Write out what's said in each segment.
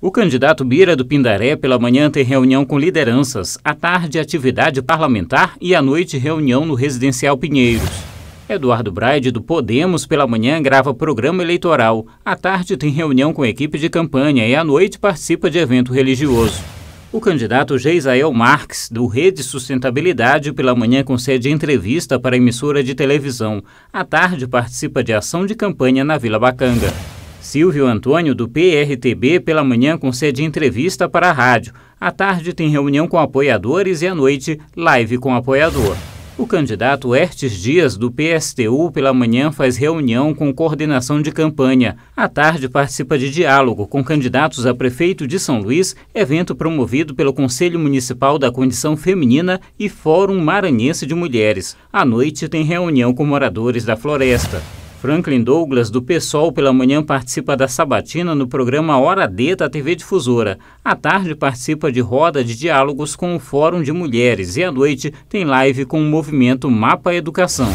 O candidato Bira do Pindaré pela manhã tem reunião com lideranças, à tarde atividade parlamentar e à noite reunião no Residencial Pinheiros. Eduardo Braide do Podemos pela manhã grava programa eleitoral, à tarde tem reunião com equipe de campanha e à noite participa de evento religioso. O candidato Geisael Marques, do Rede Sustentabilidade, pela manhã concede entrevista para emissora de televisão. À tarde participa de ação de campanha na Vila Bacanga. Silvio Antônio, do PRTB, pela manhã concede entrevista para a rádio. À tarde tem reunião com apoiadores e à noite, live com apoiador. O candidato Ertes Dias, do PSTU, pela manhã faz reunião com coordenação de campanha. À tarde participa de diálogo com candidatos a prefeito de São Luís, evento promovido pelo Conselho Municipal da Condição Feminina e Fórum Maranhense de Mulheres. À noite tem reunião com moradores da floresta. Franklin Douglas, do PSOL, pela manhã participa da sabatina no programa Hora D da TV Difusora. À tarde participa de roda de diálogos com o Fórum de Mulheres e à noite tem live com o movimento Mapa Educação.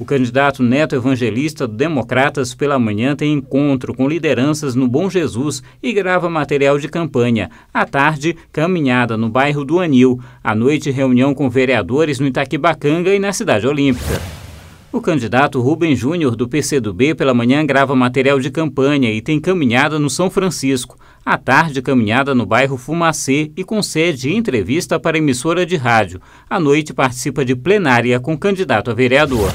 O candidato Neto Evangelista do Democratas pela manhã tem encontro com lideranças no Bom Jesus e grava material de campanha. À tarde, caminhada no bairro do Anil. À noite, reunião com vereadores no Itaquibacanga e na Cidade Olímpica. O candidato Rubem Júnior, do PCdoB, pela manhã grava material de campanha e tem caminhada no São Francisco. À tarde, caminhada no bairro Fumacê e concede entrevista para emissora de rádio. À noite, participa de plenária com candidato a vereador.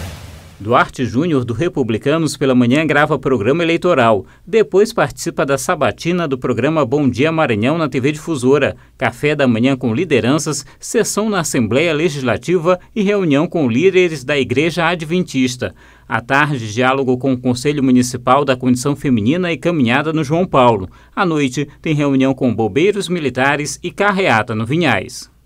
Duarte Júnior, do Republicanos, pela manhã grava programa eleitoral. Depois participa da sabatina do programa Bom Dia Maranhão na TV Difusora, café da manhã com lideranças, sessão na Assembleia Legislativa e reunião com líderes da Igreja Adventista. À tarde, diálogo com o Conselho Municipal da Condição Feminina e caminhada no João Paulo. À noite, tem reunião com bombeiros militares e carreata no Vinhais.